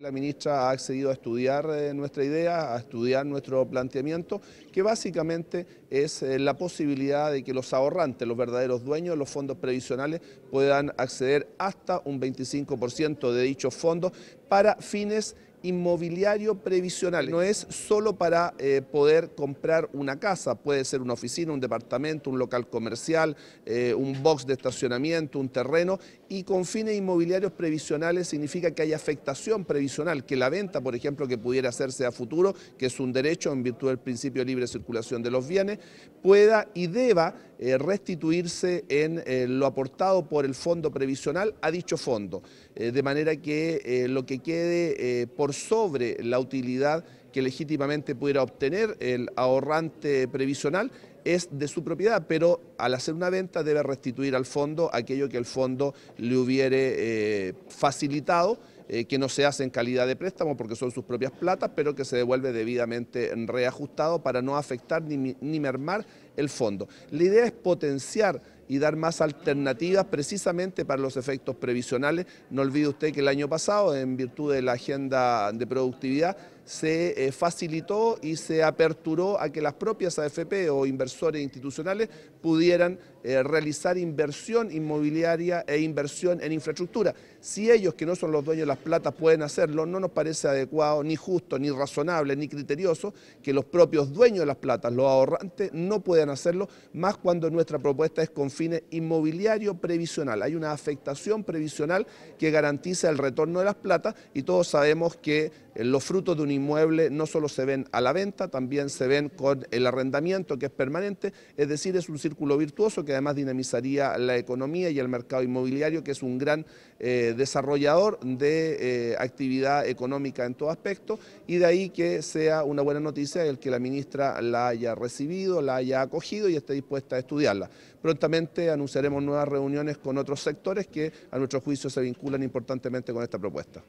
La ministra ha accedido a estudiar eh, nuestra idea, a estudiar nuestro planteamiento, que básicamente es eh, la posibilidad de que los ahorrantes, los verdaderos dueños de los fondos previsionales, puedan acceder hasta un 25% de dichos fondos para fines inmobiliario previsional. No es solo para eh, poder comprar una casa, puede ser una oficina, un departamento, un local comercial, eh, un box de estacionamiento, un terreno. Y con fines inmobiliarios previsionales significa que hay afectación previsional, que la venta, por ejemplo, que pudiera hacerse a futuro, que es un derecho en virtud del principio de libre circulación de los bienes, pueda y deba eh, restituirse en lo aportado por el fondo previsional a dicho fondo. de manera que lo que quede por sobre la utilidad que legítimamente pudiera obtener el ahorrante previsional es de su propiedad, pero al hacer una venta debe restituir al fondo aquello que el fondo le hubiere eh, facilitado, eh, que no se hace en calidad de préstamo porque son sus propias platas, pero que se devuelve debidamente reajustado para no afectar ni mermar el fondo. La idea es potenciar y dar más alternativas precisamente para los efectos previsionales. No olvide usted que el año pasado, en virtud de la agenda de productividad, se eh, facilitó y se aperturó a que las propias AFP o inversores institucionales pudieran eh, realizar inversión inmobiliaria e inversión en infraestructura. Si ellos, que no son los dueños de las platas, pueden hacerlo, no nos parece adecuado, ni justo, ni razonable, ni criterioso que los propios dueños de las platas, los ahorrantes, no puedan hacerlo, más cuando nuestra propuesta es con fines inmobiliario previsional. Hay una afectación previsional que garantiza el retorno de las platas y todos sabemos que eh, los frutos de un inmuebles no solo se ven a la venta, también se ven con el arrendamiento que es permanente, es decir, es un círculo virtuoso que además dinamizaría la economía y el mercado inmobiliario, que es un gran eh, desarrollador de eh, actividad económica en todo aspecto, y de ahí que sea una buena noticia el que la ministra la haya recibido, la haya acogido y esté dispuesta a estudiarla. Prontamente anunciaremos nuevas reuniones con otros sectores que a nuestro juicio se vinculan importantemente con esta propuesta.